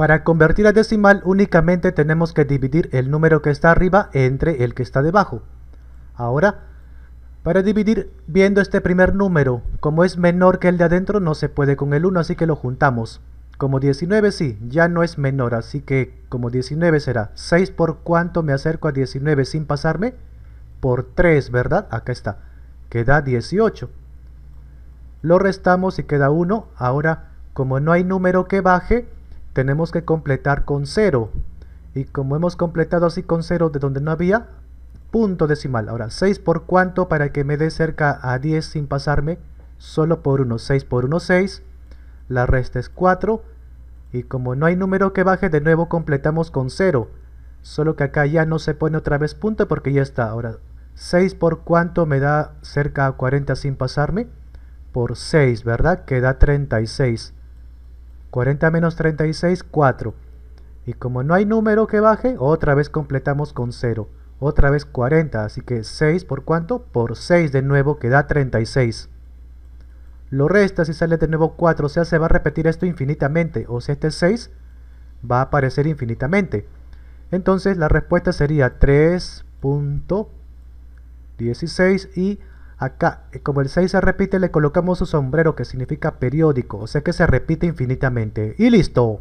Para convertir a decimal únicamente tenemos que dividir el número que está arriba entre el que está debajo. Ahora, para dividir viendo este primer número, como es menor que el de adentro no se puede con el 1, así que lo juntamos. Como 19 sí, ya no es menor, así que como 19 será 6 por cuánto me acerco a 19 sin pasarme? Por 3, ¿verdad? Acá está, queda 18. Lo restamos y queda 1. Ahora, como no hay número que baje, tenemos que completar con 0. Y como hemos completado así con 0 de donde no había, punto decimal. Ahora, 6 por cuánto para que me dé cerca a 10 sin pasarme, solo por 1. 6 por 1, 6. La resta es 4. Y como no hay número que baje, de nuevo completamos con 0. Solo que acá ya no se pone otra vez punto porque ya está. Ahora, 6 por cuánto me da cerca a 40 sin pasarme. Por 6, ¿verdad? Que da 36. 40 menos 36, 4. Y como no hay número que baje, otra vez completamos con 0. Otra vez 40, así que 6 por cuánto? Por 6 de nuevo, que da 36. Lo resta si sale de nuevo 4, o sea, se va a repetir esto infinitamente. O sea, este 6 va a aparecer infinitamente. Entonces la respuesta sería 3.16 y Acá, eh, como el 6 se repite, le colocamos su sombrero que significa periódico, o sea que se repite infinitamente. Y listo.